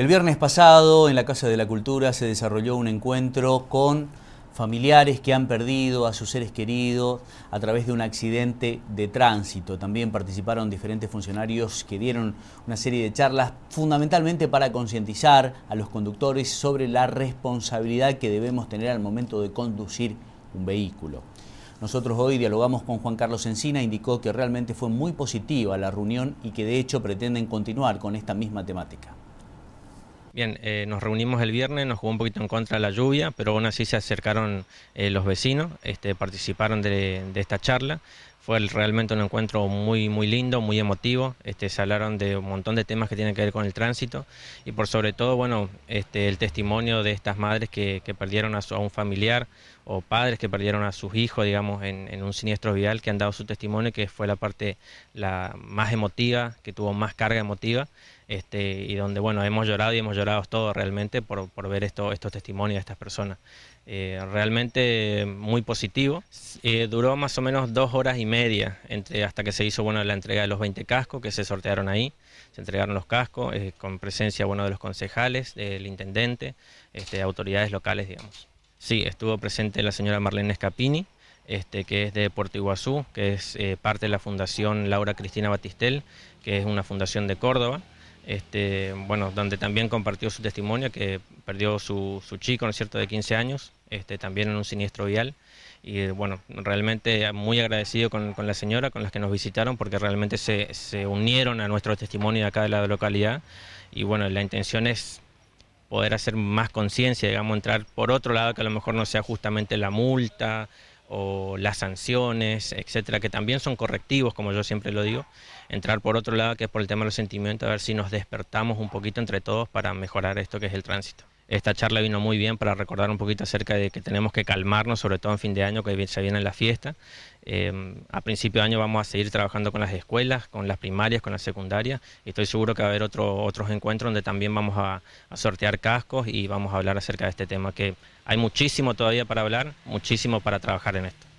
El viernes pasado en la Casa de la Cultura se desarrolló un encuentro con familiares que han perdido a sus seres queridos a través de un accidente de tránsito. También participaron diferentes funcionarios que dieron una serie de charlas fundamentalmente para concientizar a los conductores sobre la responsabilidad que debemos tener al momento de conducir un vehículo. Nosotros hoy dialogamos con Juan Carlos Encina, indicó que realmente fue muy positiva la reunión y que de hecho pretenden continuar con esta misma temática. Bien, eh, nos reunimos el viernes, nos jugó un poquito en contra la lluvia, pero aún así se acercaron eh, los vecinos, este, participaron de esta charla fue realmente un encuentro muy, muy lindo, muy emotivo. Este, se hablaron de un montón de temas que tienen que ver con el tránsito y por sobre todo, bueno, este, el testimonio de estas madres que, que perdieron a, su, a, un familiar o padres que perdieron a sus hijos, digamos, en, en, un siniestro vial, que han dado su testimonio, que fue la parte la más emotiva, que tuvo más carga emotiva. Este, y donde bueno hemos llorado y hemos llorado todos realmente por, por ver esto, estos testimonios de estas personas. Eh, realmente muy positivo. Eh, duró más o menos dos horas y media media, entre, hasta que se hizo bueno, la entrega de los 20 cascos que se sortearon ahí, se entregaron los cascos eh, con presencia bueno, de los concejales, del intendente, este, autoridades locales, digamos. Sí, estuvo presente la señora Marlene Scapini, este, que es de Puerto Iguazú, que es eh, parte de la Fundación Laura Cristina Batistel, que es una fundación de Córdoba este, bueno, donde también compartió su testimonio, que perdió su, su chico, ¿no es cierto?, de 15 años, este, también en un siniestro vial. Y bueno, realmente muy agradecido con, la señora, con las que nos visitaron, porque realmente se, se unieron a nuestro testimonio de acá de la localidad. Y bueno, la intención es poder hacer más conciencia, digamos, entrar por otro lado que a lo mejor no sea justamente la multa o las sanciones, etcétera, que también son correctivos, como yo siempre lo digo, entrar por otro lado, que es por el tema de los sentimientos, a ver si nos despertamos un poquito entre todos para mejorar esto que es el tránsito. Esta charla vino muy bien para recordar un poquito acerca de que tenemos que calmarnos, sobre todo en fin de año, que se viene la fiesta. Em, a principio de año vamos a seguir trabajando con las escuelas, con las primarias, con las secundarias, y estoy seguro que va a haber otros encuentros donde también vamos a, sortear cascos y vamos a hablar acerca de este tema, que hay muchísimo todavía para hablar, muchísimo para trabajar en esto.